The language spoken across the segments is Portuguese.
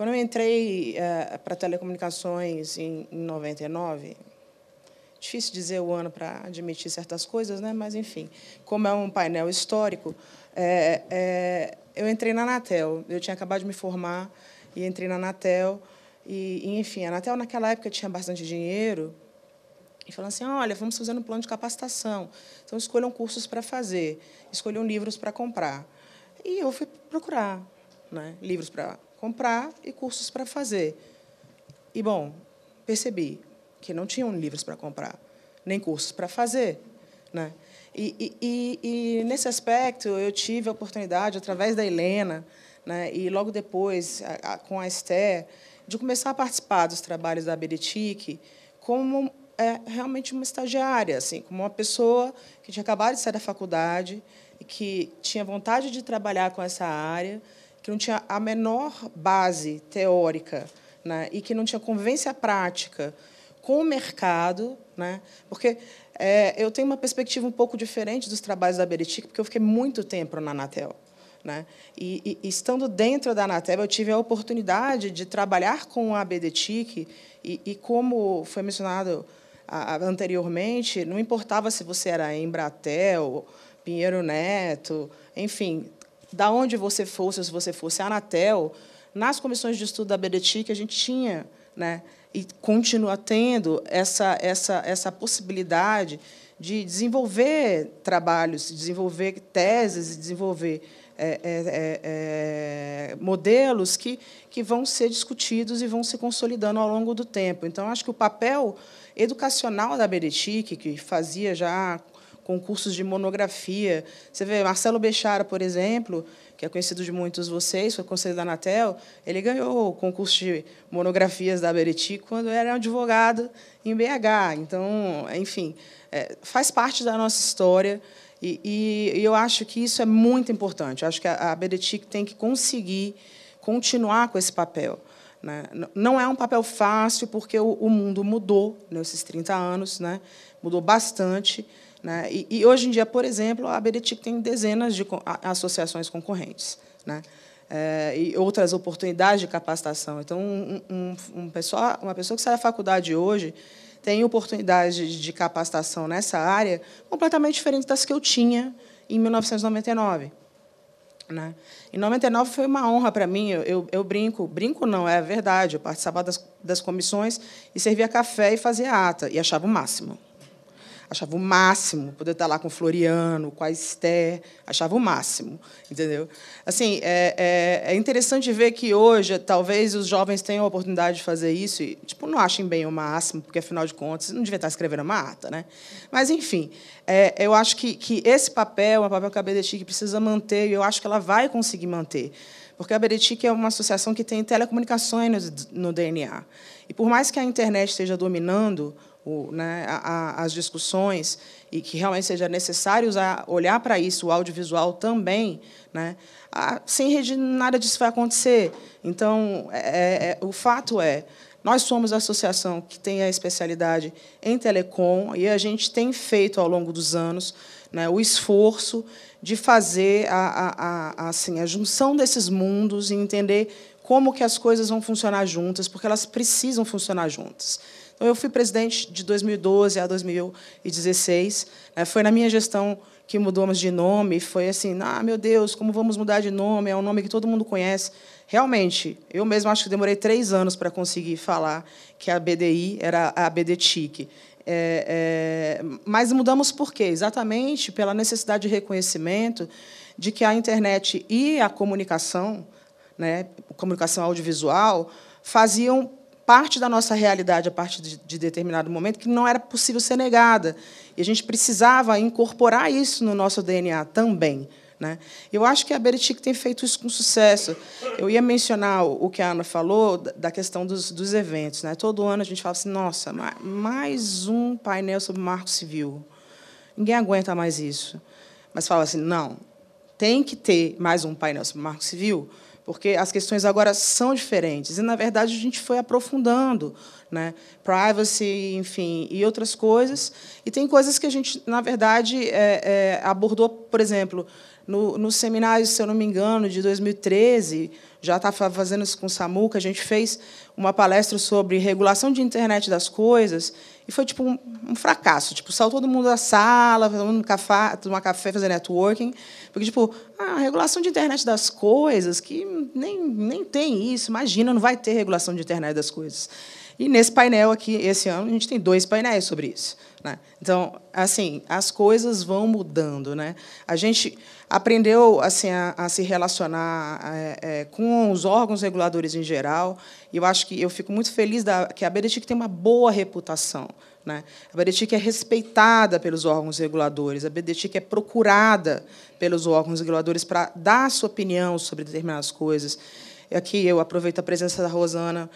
Quando eu entrei é, eh, para telecomunicações em, em 99, difícil dizer o ano para admitir certas coisas, né? mas, enfim, como é um painel histórico, é, é, eu entrei na Anatel. Eu tinha acabado de me formar e entrei na Anatel. E, e, enfim, a Anatel naquela época tinha bastante dinheiro e falando assim, olha, vamos fazer um plano de capacitação. Então, escolham cursos para fazer, escolham livros para comprar. E eu fui procurar né, livros para comprar e cursos para fazer. E, bom, percebi que não tinham livros para comprar, nem cursos para fazer. Né? E, e, e, e, nesse aspecto, eu tive a oportunidade, através da Helena, né, e logo depois a, a, com a Esther, de começar a participar dos trabalhos da Beretique como é, realmente uma estagiária, assim, como uma pessoa que tinha acabado de sair da faculdade, e que tinha vontade de trabalhar com essa área, que não tinha a menor base teórica né, e que não tinha convivência prática com o mercado, né, porque é, eu tenho uma perspectiva um pouco diferente dos trabalhos da Beritic, porque eu fiquei muito tempo na Anatel. Né? E, e, estando dentro da Anatel, eu tive a oportunidade de trabalhar com a BDTIC e, e como foi mencionado a, a, anteriormente, não importava se você era Embratel, Pinheiro Neto, enfim, da onde você fosse, ou se você fosse Anatel, nas comissões de estudo da BDTIC a gente tinha, né, e continua tendo essa essa essa possibilidade de desenvolver trabalhos, desenvolver teses, desenvolver é, é, é, é, modelos que, que vão ser discutidos e vão se consolidando ao longo do tempo. Então, acho que o papel educacional da Beretic, que fazia já concursos de monografia. Você vê, Marcelo Bechara, por exemplo, que é conhecido de muitos de vocês, foi conselheiro da Anatel, ele ganhou o concurso de monografias da Bereti quando era advogado em BH. Então, enfim, é, faz parte da nossa história. E, e, e, eu acho que isso é muito importante. Eu acho que a, a Beretic tem que conseguir continuar com esse papel. Né? Não é um papel fácil, porque o, o mundo mudou nesses 30 anos, né? mudou bastante. Né? E, e, hoje em dia, por exemplo, a Beretic tem dezenas de associações concorrentes. Né? É, e outras oportunidades de capacitação. Então, um, um, um pessoa, uma pessoa que sai da faculdade hoje tem oportunidades de capacitação nessa área completamente diferentes das que eu tinha em 1999. Né? Em 99 foi uma honra para mim, eu, eu, eu, brinco, brinco não, é verdade, eu participava das, das comissões e servia café e fazia ata, e achava o máximo achava o máximo poder estar lá com o Floriano, com a Esther, achava o máximo, entendeu? Assim, é, é, é, interessante ver que hoje talvez os jovens tenham a oportunidade de fazer isso e tipo não achem bem o máximo, porque afinal de contas não devia estar escrevendo uma ata, né? Mas enfim, é, eu acho que, que esse papel, o é papel que a BDT precisa manter, e eu acho que ela vai conseguir manter porque a Beretic é uma associação que tem telecomunicações no, DNA. E por mais que a internet esteja dominando o, né, a, a, as discussões e que realmente seja necessário usar, olhar para isso, o audiovisual também, né, a, sem rede nada disso vai acontecer. Então, é, é, é, o fato é, nós somos a associação que tem a especialidade em telecom e a gente tem feito ao longo dos anos né, o esforço de fazer a, a, a, assim, a junção desses mundos e entender como que as coisas vão funcionar juntas, porque elas precisam funcionar juntas. Então, eu fui presidente de 2012 a 2016. É, foi na minha gestão que mudamos de nome. Foi assim, ah, meu Deus, como vamos mudar de nome? É um nome que todo mundo conhece. Realmente, eu mesmo acho que demorei três anos para conseguir falar que a BDI era a BDTIC. É, é, mas mudamos por quê? Exatamente pela necessidade de reconhecimento de que a internet e a comunicação, né, comunicação audiovisual, faziam parte da nossa realidade a partir de, determinado momento que não era possível ser negada. E a gente precisava incorporar isso no nosso DNA também. Né? Eu acho que a Beritic tem feito isso com sucesso. Eu ia mencionar o que a Ana falou da questão dos, dos eventos. Né? Todo ano a gente fala assim: nossa, mais um painel sobre o Marco Civil. Ninguém aguenta mais isso. Mas fala assim: não, tem que ter mais um painel sobre o Marco Civil porque as questões agora são diferentes. E, na verdade, a gente foi aprofundando né? privacy, enfim, e outras coisas. E tem coisas que a gente, na verdade, é, é, abordou, por exemplo, no, no seminário, se eu não me engano, de 2013 já está fazendo isso com o Samuca. A gente fez uma palestra sobre regulação de internet das coisas e foi tipo um, um fracasso. Tipo, saiu todo mundo da sala, todo mundo café, tomar café, fazer networking. Porque, tipo, a regulação de internet das coisas, que nem, nem tem isso, imagina, não vai ter regulação de internet das coisas. E nesse painel aqui, esse ano, a gente tem dois painéis sobre isso. Né? Então, assim, as coisas vão mudando. Né? A gente aprendeu assim, a, a se relacionar é, é, com os órgãos reguladores em geral, e eu acho que eu fico muito feliz da, que a Beretic tem uma boa reputação. Né? A BDTIC é respeitada pelos órgãos reguladores, a BDTIC é procurada pelos órgãos reguladores para dar sua opinião sobre determinadas coisas. E aqui eu aproveito a presença da Rosana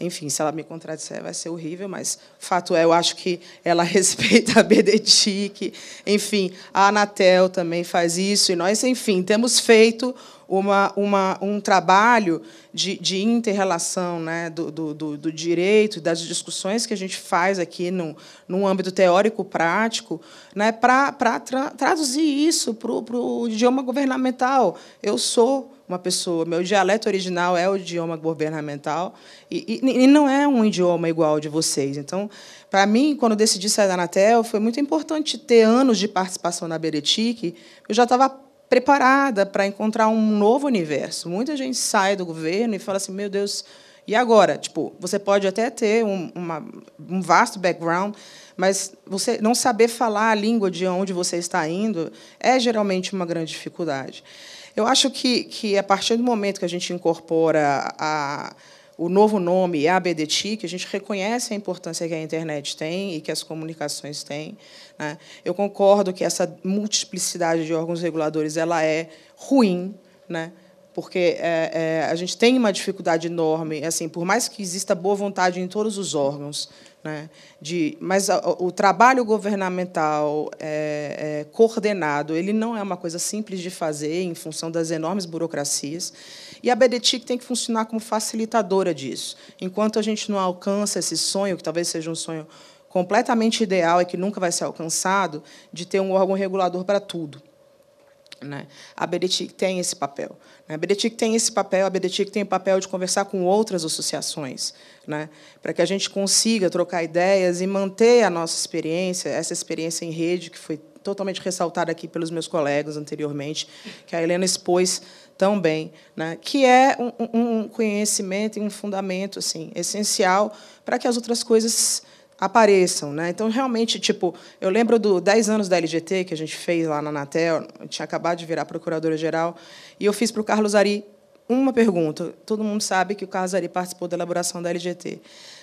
enfim, se ela me contradizer vai ser horrível, mas fato é, eu acho que ela respeita a BDTIC. Enfim, a Anatel também faz isso. E nós, enfim, temos feito uma, uma, um trabalho de, de inter-relação né, do, do, do direito, das discussões que a gente faz aqui no, no âmbito teórico-prático, né, para tra traduzir isso para o idioma governamental. Eu sou uma pessoa. Meu dialeto original é o idioma governamental e, e, e não é um idioma igual ao de vocês. Então, para mim, quando decidi sair da Anatel, foi muito importante ter anos de participação na Beretic. Eu já estava preparada para encontrar um novo universo. Muita gente sai do governo e fala assim: meu Deus, e agora? Tipo, você pode até ter um, uma, um vasto background, mas você não saber falar a língua de onde você está indo é geralmente uma grande dificuldade. Eu acho que, que a partir do momento que a gente incorpora a, o novo nome a ABDT, que a gente reconhece a importância que a internet tem e que as comunicações têm. Né? Eu concordo que essa multiplicidade de órgãos reguladores ela é ruim, né? porque é, é, a gente tem uma dificuldade enorme, assim, por mais que exista boa vontade em todos os órgãos, né, de, mas a, o trabalho governamental é, é coordenado, ele não é uma coisa simples de fazer em função das enormes burocracias, e a BDTIC tem que funcionar como facilitadora disso. Enquanto a gente não alcança esse sonho, que talvez seja um sonho completamente ideal e que nunca vai ser alcançado, de ter um órgão regulador para tudo. Né? A Bedetic né? tem esse papel. A Bedetic tem esse papel, a Bedetic tem o papel de conversar com outras associações, né? para que a gente consiga trocar ideias e manter a nossa experiência, essa experiência em rede que foi totalmente ressaltada aqui pelos meus colegas anteriormente, que a Helena expôs tão bem, né? que é um, um conhecimento e um fundamento assim essencial para que as outras coisas apareçam, né? Então realmente, tipo, eu lembro do 10 anos da LGT que a gente fez lá na Anatel, eu tinha acabado de virar procuradora geral, e eu fiz para o Carlos Ari uma pergunta. Todo mundo sabe que o Carlos Ari participou da elaboração da LGT.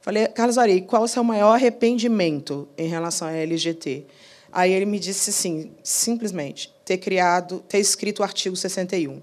Falei: "Carlos Ari, qual é o seu maior arrependimento em relação à LGT?" Aí ele me disse assim, simplesmente, ter criado, ter escrito o artigo 61.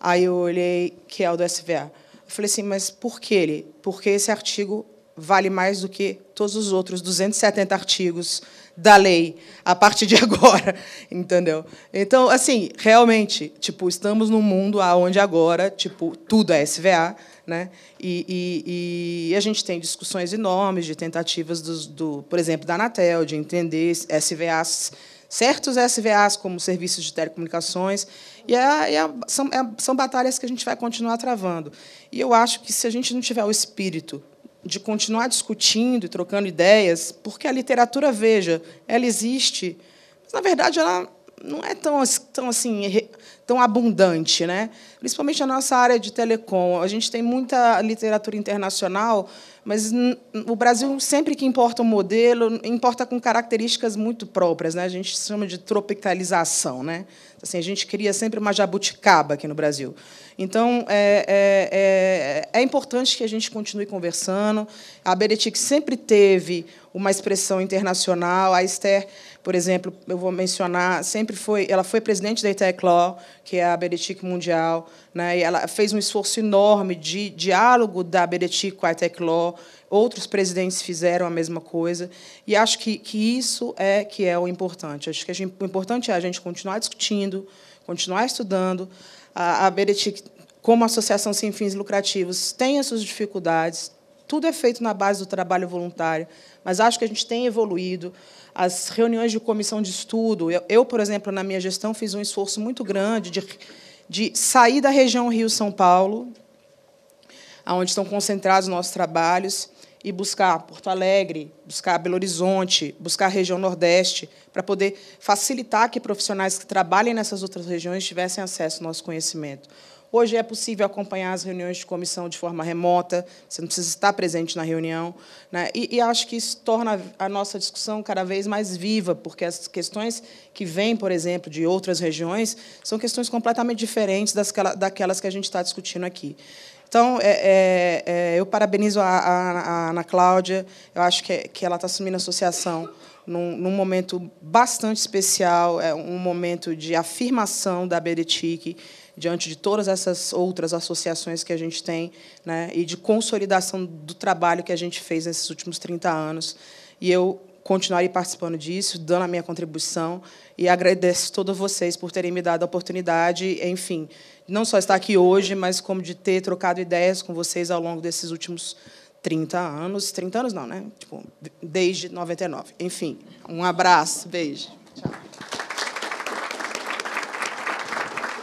Aí eu olhei que é o do SVA. Eu falei assim, mas por que ele? Porque esse artigo vale mais do que todos os outros 270 artigos da lei a partir de agora, entendeu? Então, assim, realmente, tipo, estamos num mundo aonde agora, tipo, tudo é SVA, né? E, e, e a gente tem discussões enormes de tentativas do, por exemplo, da Anatel de entender SVAs certos SVAs como serviços de telecomunicações e é, é, são, é, são batalhas que a gente vai continuar travando e eu acho que se a gente não tiver o espírito de continuar discutindo e trocando ideias, porque a literatura, veja, ela existe, mas, na verdade, ela não é tão, tão assim tão abundante, né? principalmente a nossa área de telecom. A gente tem muita literatura internacional, mas o Brasil, sempre que importa um modelo, importa com características muito próprias. Né? A gente chama de tropicalização. Né? Assim, a gente cria sempre uma jabuticaba aqui no Brasil. Então, é, é, é, é importante que a gente continue conversando. A Beretic sempre teve uma expressão internacional. A Esther, por exemplo, eu vou mencionar, sempre foi, ela foi presidente da ITECLO, que é a Beretic Mundial. Né? E ela fez um esforço enorme de diálogo da Beretic com a Tech Law. Outros presidentes fizeram a mesma coisa. E acho que, que isso é que é o importante. Acho que gente, o importante é a gente continuar discutindo, continuar estudando. A, a Beretic, como associação sem fins lucrativos, tem as suas dificuldades, tudo é feito na base do trabalho voluntário, mas acho que a gente tem evoluído. As reuniões de comissão de estudo, eu, eu por exemplo, na minha gestão, fiz um esforço muito grande de, de sair da região Rio-São Paulo, onde estão concentrados nossos trabalhos, e buscar Porto Alegre, buscar Belo Horizonte, buscar a região Nordeste, para poder facilitar que profissionais que trabalhem nessas outras regiões tivessem acesso ao nosso conhecimento. Hoje é possível acompanhar as reuniões de comissão de forma remota, você não precisa estar presente na reunião. Né? E, e, acho que isso torna a nossa discussão cada vez mais viva, porque as questões que vêm, por exemplo, de outras regiões, são questões completamente diferentes das, daquelas que a gente está discutindo aqui. Então, é, é, é, eu parabenizo a, a, a, Ana Cláudia, eu acho que, é, que ela está assumindo a associação num, num, momento bastante especial, é um momento de afirmação da Beretique, diante de todas essas outras associações que a gente tem, né, e de consolidação do trabalho que a gente fez nesses últimos 30 anos. E eu continuarei participando disso, dando a minha contribuição, e agradeço a todos vocês por terem me dado a oportunidade, enfim, não só estar aqui hoje, mas como de ter trocado ideias com vocês ao longo desses últimos 30 anos. 30 anos não, né? Tipo, desde 99. Enfim, um abraço, beijo. Tchau.